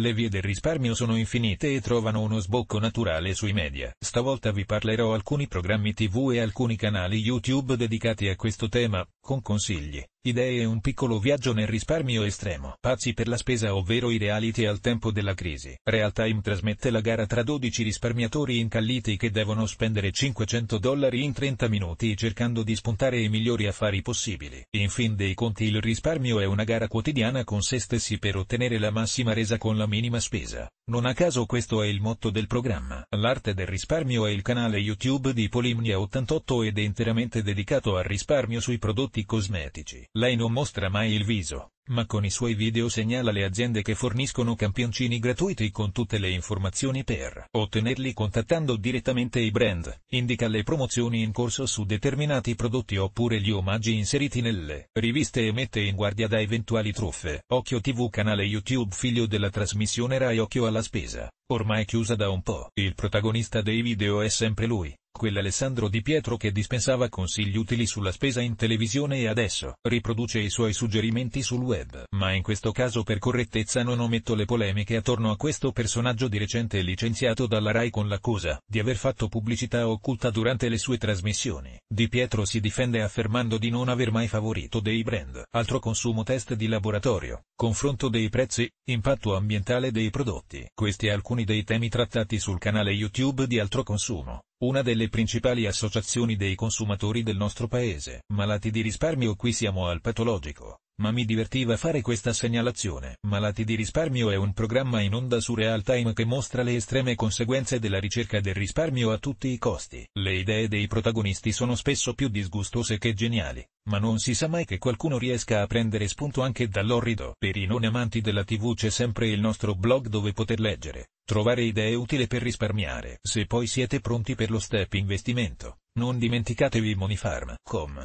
Le vie del risparmio sono infinite e trovano uno sbocco naturale sui media. Stavolta vi parlerò alcuni programmi tv e alcuni canali YouTube dedicati a questo tema, con consigli, idee e un piccolo viaggio nel risparmio estremo. Pazzi per la spesa ovvero i reality al tempo della crisi. Realtime trasmette la gara tra 12 risparmiatori incalliti che devono spendere 500 dollari in 30 minuti cercando di spuntare i migliori affari possibili. In fin dei conti il risparmio è una gara quotidiana con se stessi per ottenere la massima resa con la minima spesa. Non a caso questo è il motto del programma. L'arte del risparmio è il canale YouTube di Polimnia88 ed è interamente dedicato al risparmio sui prodotti cosmetici. Lei non mostra mai il viso, ma con i suoi video segnala le aziende che forniscono campioncini gratuiti con tutte le informazioni per ottenerli contattando direttamente i brand, indica le promozioni in corso su determinati prodotti oppure gli omaggi inseriti nelle riviste e mette in guardia da eventuali truffe. Occhio TV canale YouTube figlio della trasmissione Rai Occhio alla spesa, Ormai chiusa da un po', il protagonista dei video è sempre lui, quell'Alessandro Di Pietro che dispensava consigli utili sulla spesa in televisione e adesso riproduce i suoi suggerimenti sul web. Ma in questo caso per correttezza non ometto le polemiche attorno a questo personaggio di recente licenziato dalla RAI con l'accusa di aver fatto pubblicità occulta durante le sue trasmissioni. Di Pietro si difende affermando di non aver mai favorito dei brand. Altro consumo test di laboratorio, confronto dei prezzi, impatto ambientale dei prodotti. Questi alcuni alcuni dei temi trattati sul canale YouTube di Altro Consumo, una delle principali associazioni dei consumatori del nostro paese. Malati di risparmio qui siamo al patologico. Ma mi divertiva fare questa segnalazione. Malati di risparmio è un programma in onda su Real Time che mostra le estreme conseguenze della ricerca del risparmio a tutti i costi. Le idee dei protagonisti sono spesso più disgustose che geniali, ma non si sa mai che qualcuno riesca a prendere spunto anche dall'orrido. Per i non amanti della TV c'è sempre il nostro blog dove poter leggere, trovare idee utili per risparmiare. Se poi siete pronti per lo step investimento, non dimenticatevi monifarm.com.